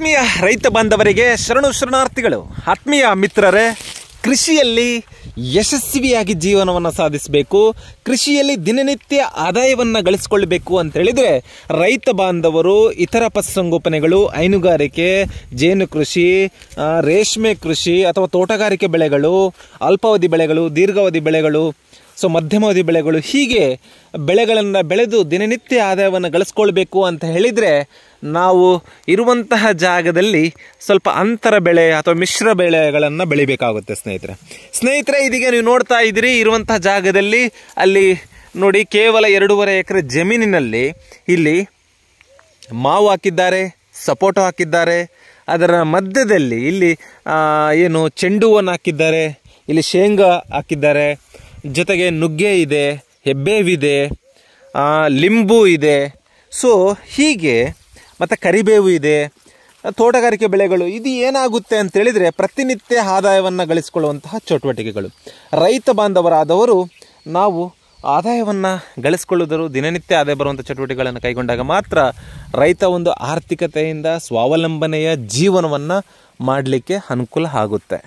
ಆತ್ಮೀಯ ರೈತ ಬಾಂಧವರಿಗೆ ಶರಣು ಶರಣಾರ್ಥಿಗಳು ಆತ್ಮೀಯ ಮಿತ್ರರೇ ಕೃಷಿಯಲ್ಲಿ ಯಶಸ್ವಿಯಾಗಿ ಜೀವನವನ್ನು ಸಾಧಿಸಬೇಕು ಕೃಷಿಯಲ್ಲಿ ದಿನನಿತ್ಯ ಆದಾಯವನ್ನು ಗಳಿಸ್ಕೊಳ್ಬೇಕು ಅಂತ ಹೇಳಿದರೆ ರೈತ ಬಾಂಧವರು ಇತರ ಪಶುಸಂಗೋಪನೆಗಳು ಹೈನುಗಾರಿಕೆ ಜೇನು ಕೃಷಿ ರೇಷ್ಮೆ ಕೃಷಿ ಅಥವಾ ತೋಟಗಾರಿಕೆ ಬೆಳೆಗಳು ಅಲ್ಪಾವಧಿ ಬೆಳೆಗಳು ದೀರ್ಘಾವಧಿ ಬೆಳೆಗಳು ಸೊ ಮಧ್ಯಮಾವಧಿ ಬೆಳೆಗಳು ಹೀಗೆ ಬೆಳೆಗಳನ್ನು ಬೆಳೆದು ದಿನನಿತ್ಯ ಆದಾಯವನ್ನು ಗಳಿಸ್ಕೊಳ್ಬೇಕು ಅಂತ ಹೇಳಿದರೆ ನಾವು ಇರುವಂತಹ ಜಾಗದಲ್ಲಿ ಸ್ವಲ್ಪ ಅಂತರ ಬೆಳೆ ಅಥವಾ ಮಿಶ್ರ ಬೆಳೆಗಳನ್ನು ಬೆಳಿಬೇಕಾಗುತ್ತೆ ಸ್ನೇಹಿತರೆ ಸ್ನೇಹಿತರೆ ಇದೀಗ ನೀವು ನೋಡ್ತಾ ಇದ್ದೀರಿ ಇರುವಂತಹ ಜಾಗದಲ್ಲಿ ಅಲ್ಲಿ ನೋಡಿ ಕೇವಲ ಎರಡೂವರೆ ಎಕರೆ ಜಮೀನಿನಲ್ಲಿ ಇಲ್ಲಿ ಮಾವು ಹಾಕಿದ್ದಾರೆ ಸಪೋಟೊ ಹಾಕಿದ್ದಾರೆ ಅದರ ಮಧ್ಯದಲ್ಲಿ ಇಲ್ಲಿ ಏನು ಚೆಂಡುವನ್ನು ಹಾಕಿದ್ದಾರೆ ಇಲ್ಲಿ ಶೇಂಗಾ ಹಾಕಿದ್ದಾರೆ ಜೊತೆಗೆ ನುಗ್ಗೆ ಇದೆ ಹೆಬ್ಬೇವಿದೆ ಲಿಂಬು ಇದೆ ಸೊ ಹೀಗೆ ಮತ್ತು ಕರಿಬೇವು ಇದೆ ತೋಟಗಾರಿಕೆ ಬೆಳೆಗಳು ಇದು ಏನಾಗುತ್ತೆ ಅಂತೇಳಿದರೆ ಪ್ರತಿನಿತ್ಯ ಆದಾಯವನ್ನು ಗಳಿಸಿಕೊಳ್ಳುವಂತಹ ಚಟುವಟಿಕೆಗಳು ರೈತ ಬಾಂಧವರಾದವರು ನಾವು ಆದಾಯವನ್ನು ಗಳಿಸ್ಕೊಳ್ಳೋದರು ದಿನನಿತ್ಯ ಆದಾಯ ಬರುವಂಥ ಚಟುವಟಿಕೆಗಳನ್ನು ಕೈಗೊಂಡಾಗ ಮಾತ್ರ ರೈತ ಒಂದು ಆರ್ಥಿಕತೆಯಿಂದ ಸ್ವಾವಲಂಬನೆಯ ಜೀವನವನ್ನು ಮಾಡಲಿಕ್ಕೆ ಅನುಕೂಲ ಆಗುತ್ತೆ